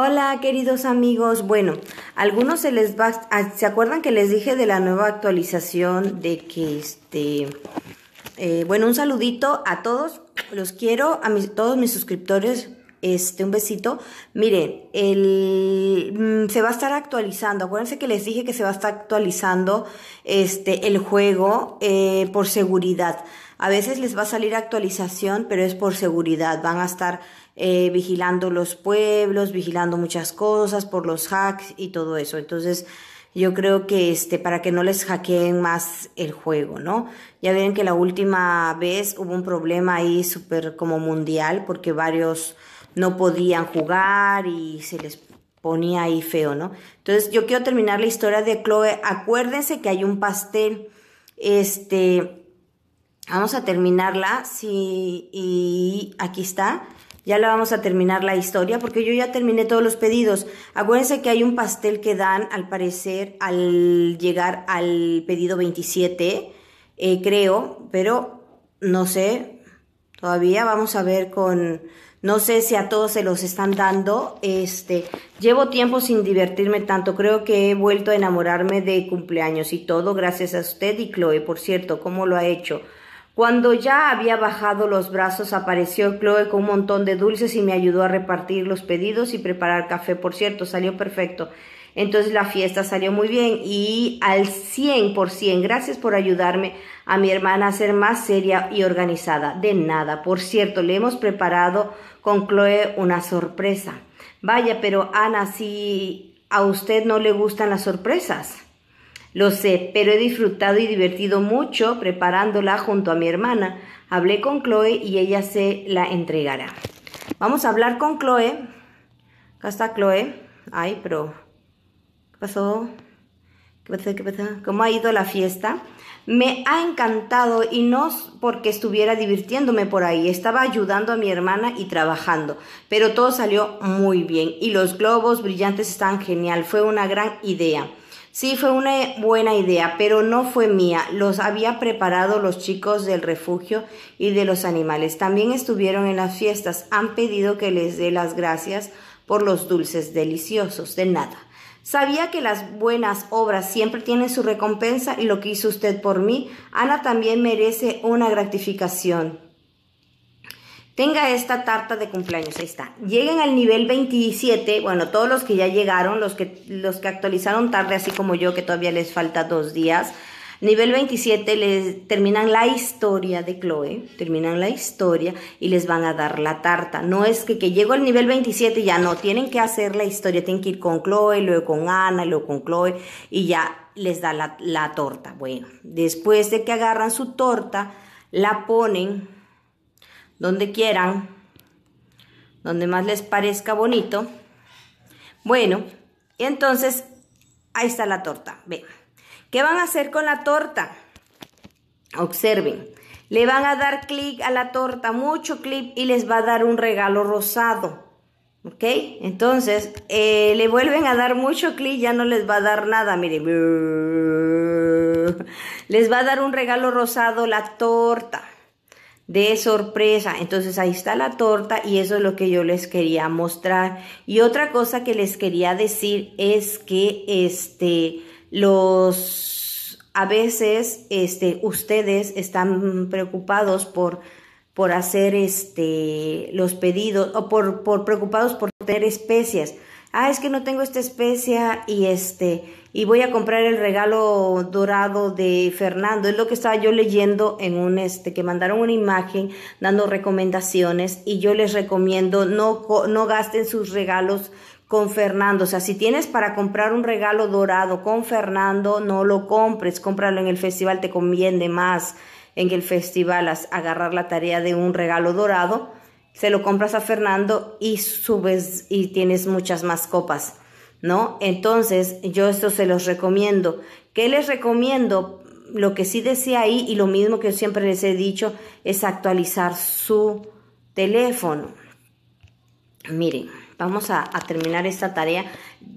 Hola, queridos amigos. Bueno, algunos se les va, ah, se acuerdan que les dije de la nueva actualización de que este, eh, bueno, un saludito a todos, los quiero, a todos mis suscriptores, este, un besito. Miren, el, mm, se va a estar actualizando. Acuérdense que les dije que se va a estar actualizando este, el juego eh, por seguridad. A veces les va a salir actualización, pero es por seguridad. Van a estar eh, vigilando los pueblos, vigilando muchas cosas por los hacks y todo eso. Entonces, yo creo que este, para que no les hackeen más el juego, ¿no? Ya ven que la última vez hubo un problema ahí súper como mundial porque varios no podían jugar y se les ponía ahí feo, ¿no? Entonces yo quiero terminar la historia de Chloe. Acuérdense que hay un pastel, este, vamos a terminarla, sí, y aquí está. Ya la vamos a terminar la historia porque yo ya terminé todos los pedidos. Acuérdense que hay un pastel que dan, al parecer, al llegar al pedido 27, eh, creo, pero no sé. Todavía vamos a ver con... No sé si a todos se los están dando. Este, llevo tiempo sin divertirme tanto. Creo que he vuelto a enamorarme de cumpleaños y todo gracias a usted y Chloe, por cierto, cómo lo ha hecho. Cuando ya había bajado los brazos, apareció Chloe con un montón de dulces y me ayudó a repartir los pedidos y preparar café. Por cierto, salió perfecto. Entonces la fiesta salió muy bien y al 100%. Gracias por ayudarme a mi hermana a ser más seria y organizada. De nada. Por cierto, le hemos preparado con Chloe una sorpresa. Vaya, pero Ana, si a usted no le gustan las sorpresas. Lo sé, pero he disfrutado y divertido mucho preparándola junto a mi hermana. Hablé con Chloe y ella se la entregará. Vamos a hablar con Chloe. Acá está Chloe. Ay, pero... ¿Qué pasó? ¿Qué pasó? ¿Qué pasó? ¿Cómo ha ido la fiesta? Me ha encantado y no porque estuviera divirtiéndome por ahí, estaba ayudando a mi hermana y trabajando, pero todo salió muy bien y los globos brillantes están genial, fue una gran idea. Sí, fue una buena idea, pero no fue mía. Los había preparado los chicos del refugio y de los animales. También estuvieron en las fiestas. Han pedido que les dé las gracias por los dulces deliciosos. De nada. Sabía que las buenas obras siempre tienen su recompensa y lo que hizo usted por mí, Ana también merece una gratificación tenga esta tarta de cumpleaños, ahí está. Lleguen al nivel 27, bueno, todos los que ya llegaron, los que, los que actualizaron tarde, así como yo, que todavía les falta dos días. Nivel 27 les terminan la historia de Chloe, terminan la historia y les van a dar la tarta. No es que, que llego al nivel 27 y ya no, tienen que hacer la historia, tienen que ir con Chloe, luego con Ana, luego con Chloe y ya les da la, la torta. Bueno, después de que agarran su torta, la ponen donde quieran, donde más les parezca bonito. Bueno, y entonces ahí está la torta. Ve. ¿Qué van a hacer con la torta? Observen. Le van a dar clic a la torta, mucho clic, y les va a dar un regalo rosado. ¿Ok? Entonces, eh, le vuelven a dar mucho clic, ya no les va a dar nada. Miren. Les va a dar un regalo rosado la torta de sorpresa. Entonces ahí está la torta y eso es lo que yo les quería mostrar. Y otra cosa que les quería decir es que este los a veces este ustedes están preocupados por por hacer este los pedidos o por, por preocupados por tener especias ah, es que no tengo esta especia y este, y voy a comprar el regalo dorado de Fernando. Es lo que estaba yo leyendo en un este, que mandaron una imagen dando recomendaciones y yo les recomiendo no, no gasten sus regalos con Fernando. O sea, si tienes para comprar un regalo dorado con Fernando, no lo compres, cómpralo en el festival, te conviene más en el festival agarrar la tarea de un regalo dorado se lo compras a Fernando y subes y tienes muchas más copas, ¿no? Entonces, yo esto se los recomiendo. ¿Qué les recomiendo? Lo que sí decía ahí y lo mismo que siempre les he dicho es actualizar su teléfono. Miren, vamos a, terminar esta tarea.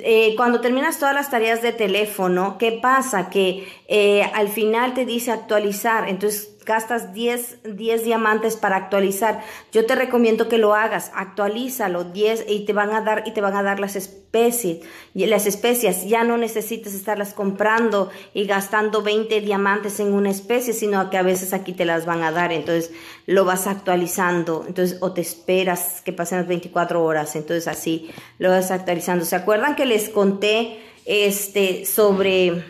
Eh, cuando terminas todas las tareas de teléfono, ¿qué pasa? Que eh, al final te dice actualizar, entonces gastas 10, 10 diamantes para actualizar. Yo te recomiendo que lo hagas, actualízalo 10 y te van a dar y te van a dar las especies, las especias, ya no necesitas estarlas comprando y gastando 20 diamantes en una especie, sino que a veces aquí te las van a dar, entonces lo vas actualizando, entonces o te esperas que pasen las 24 horas, entonces así lo vas actualizando. ¿Se acuerdan que les conté este sobre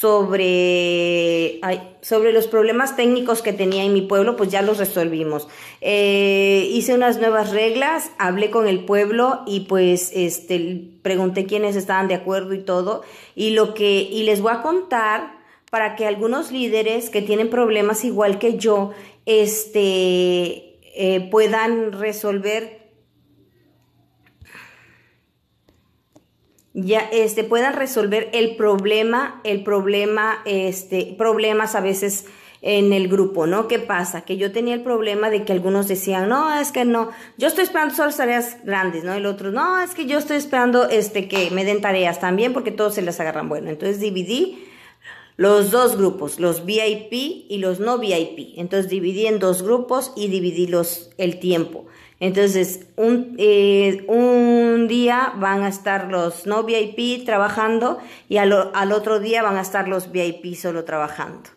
sobre, sobre los problemas técnicos que tenía en mi pueblo, pues ya los resolvimos. Eh, hice unas nuevas reglas, hablé con el pueblo y pues este, pregunté quiénes estaban de acuerdo y todo. Y lo que, y les voy a contar para que algunos líderes que tienen problemas igual que yo, este, eh, puedan resolver ya este, puedan resolver el problema, el problema, este, problemas a veces en el grupo, ¿no? ¿Qué pasa? Que yo tenía el problema de que algunos decían, no, es que no, yo estoy esperando solo tareas grandes, ¿no? El otro, no, es que yo estoy esperando este, que me den tareas también porque todos se las agarran. Bueno, entonces dividí los dos grupos, los VIP y los no VIP. Entonces dividí en dos grupos y dividí los, el tiempo. Entonces, eh, un, día van a estar los no VIP trabajando y al, otro día van a estar los VIP solo trabajando.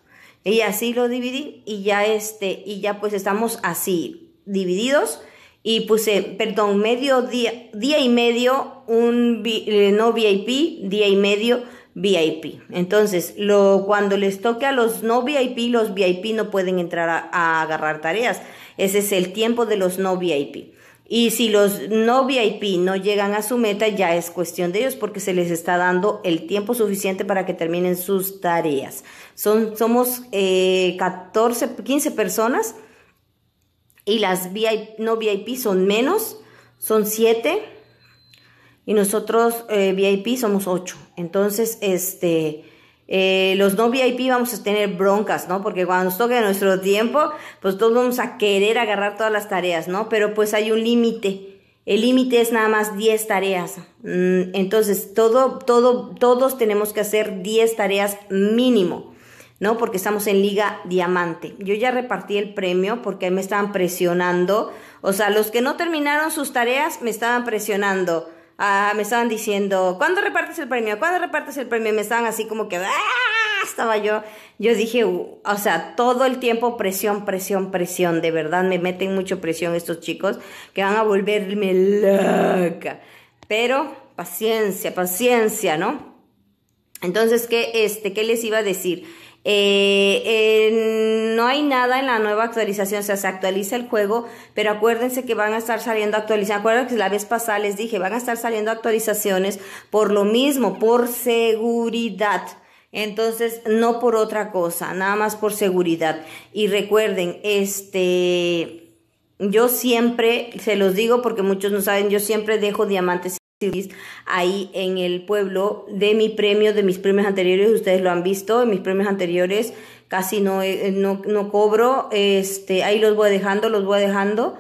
Y así lo dividí y ya este, y ya pues estamos así, divididos. Y puse, perdón, medio día, día y medio un eh, no VIP, día y medio VIP. Entonces, lo, cuando les toque a los no VIP, los VIP no pueden entrar a, agarrar tareas. Ese es el tiempo de los no VIP. Y si los no VIP no llegan a su meta, ya es cuestión de ellos porque se les está dando el tiempo suficiente para que terminen sus tareas. Son, somos 14, eh, 15 personas y las VIP, no VIP son menos, son 7 y nosotros eh, VIP somos ocho. Entonces, este, eh, los no VIP vamos a tener broncas, ¿no? Porque cuando nos toque nuestro tiempo, pues todos vamos a querer agarrar todas las tareas, ¿no? Pero pues hay un límite. El límite es nada más 10 tareas. Mm, entonces, todo, todo, todos tenemos que hacer 10 tareas mínimo, ¿no? Porque estamos en Liga Diamante. Yo ya repartí el premio porque me estaban presionando. O sea, los que no terminaron sus tareas me estaban presionando. Ah, me estaban diciendo, ¿cuándo repartes el premio? ¿Cuándo repartes el premio? Me estaban así como que, ¡ah! Estaba yo, yo dije, o sea, todo el tiempo presión, presión, presión. De verdad, me meten mucho presión estos chicos que van a volverme loca. Pero, paciencia, paciencia, ¿no? Entonces, ¿qué, este, qué les iba a decir? Eh, en no hay nada en la nueva actualización, o sea, se actualiza el juego, pero acuérdense que van a estar saliendo actualizaciones, acuérdense que la vez pasada les dije, van a estar saliendo actualizaciones por lo mismo, por seguridad. Entonces, no por otra cosa, nada más por seguridad. Y recuerden, este, yo siempre, se los digo porque muchos no saben, yo siempre dejo diamantes ahí en el pueblo de mi premio, de mis premios anteriores, ustedes lo han visto, en mis premios anteriores casi eh, no, no, cobro, este, ahí los voy dejando, los voy dejando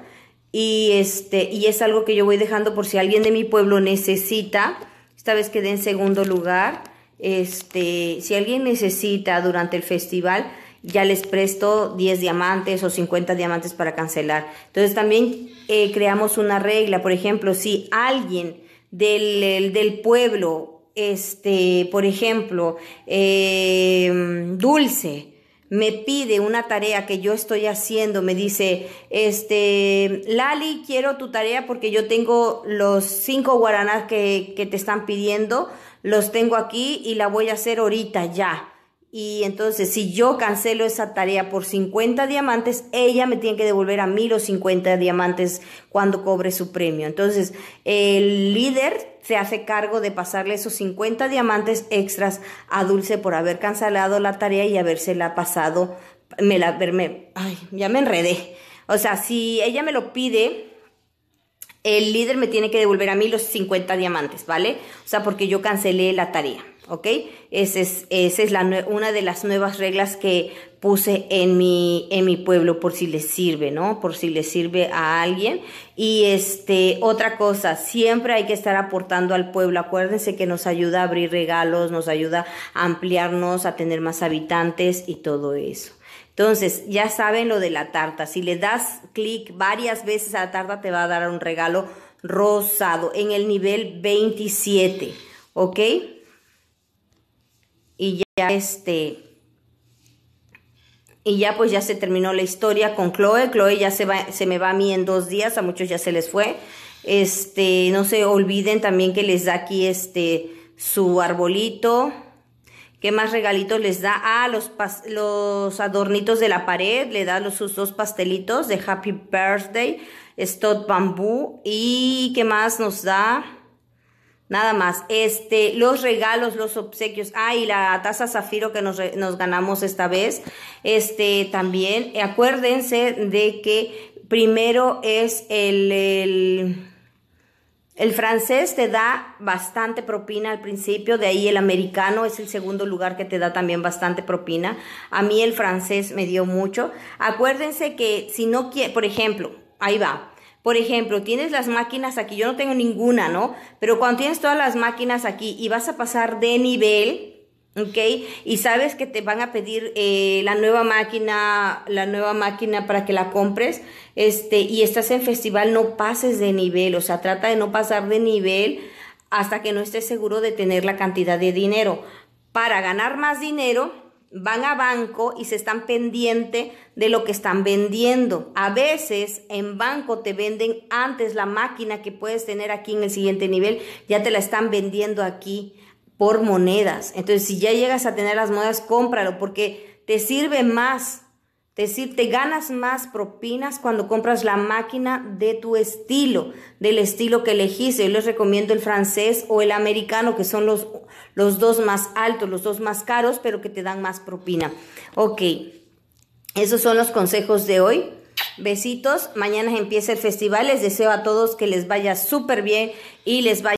y, este, y es algo que yo voy dejando por si alguien de mi pueblo necesita, esta vez quedé en segundo lugar, este, si alguien necesita durante el festival, ya les presto 10 diamantes o 50 diamantes para cancelar. Entonces también eh, creamos una regla, por ejemplo, si alguien del, del pueblo, este, por ejemplo, em, Dulce me pide una tarea que yo estoy haciendo, me dice, este, Lali, quiero tu tarea porque yo tengo los cinco guaranás que, que te están pidiendo, los tengo aquí y la voy a hacer ahorita ya. Y entonces, si yo cancelo esa tarea por 50 diamantes, ella me tiene que devolver a mí los 50 diamantes cuando cobre su premio. Entonces, el líder se hace cargo de pasarle esos 50 diamantes extras a Dulce por haber cancelado la tarea y habérsela pasado. Me la, verme ay, ya me enredé. O sea, si ella me lo pide, el líder me tiene que devolver a mí los 50 diamantes, ¿vale? O sea, porque yo cancelé la tarea, ¿ok? Esa es, esa es la, una de las nuevas reglas que puse en mi, en mi pueblo, por si les sirve, ¿no? Por si les sirve a alguien. Y este, otra cosa, siempre hay que estar aportando al pueblo. Acuérdense que nos ayuda a abrir regalos, nos ayuda a ampliarnos, a tener más habitantes y todo eso. Entonces, ya saben lo de la tarta. Si le das clic varias veces a la tarta, te va a dar un regalo rosado en el nivel 27. ¿Ok? Y ya este... Y ya pues ya se terminó la historia con Chloe. Chloe ya se, va, se me va a mí en dos días. A muchos ya se les fue. Este, no se olviden también que les da aquí este su arbolito ¿Qué más regalitos les da? Ah, los, los adornitos de la pared, le da los, sus dos pastelitos de Happy Birthday, stop bambú. ¿Y qué más nos da? Nada más. Este, los regalos, los obsequios. Ah, y la taza zafiro que nos, nos ganamos esta vez. Este, también. Acuérdense de que primero es el el francés te da bastante propina al principio, de ahí el americano es el segundo lugar que te da también bastante propina. A mí el francés me dio mucho. Acuérdense que si no quiere, por ejemplo, ahí va. Por ejemplo, tienes las máquinas aquí, yo no tengo ninguna, ¿no? Pero cuando tienes todas las máquinas aquí y vas a pasar de nivel, ¿ok? Y sabes que te van a pedir eh, la nueva máquina, la nueva máquina para que la compres, este, y estás en festival, no pases de nivel, o sea, trata de no pasar de nivel hasta que no estés seguro de tener la cantidad de dinero. Para ganar más dinero, van a banco y se están pendiente de lo que están vendiendo. A veces en banco te venden antes la máquina que puedes tener aquí en el siguiente nivel, ya te la están vendiendo aquí por monedas. Entonces, si ya llegas a tener las monedas, cómpralo porque te sirve más. Te, te ganas más propinas cuando compras la máquina de tu estilo, del estilo que elegiste. Yo les recomiendo el francés o el americano, que son los, los dos más altos, los dos más caros, pero que te dan más propina. Ok, esos son los consejos de hoy. Besitos, mañana empieza el festival. Les deseo a todos que les vaya súper bien y les vaya...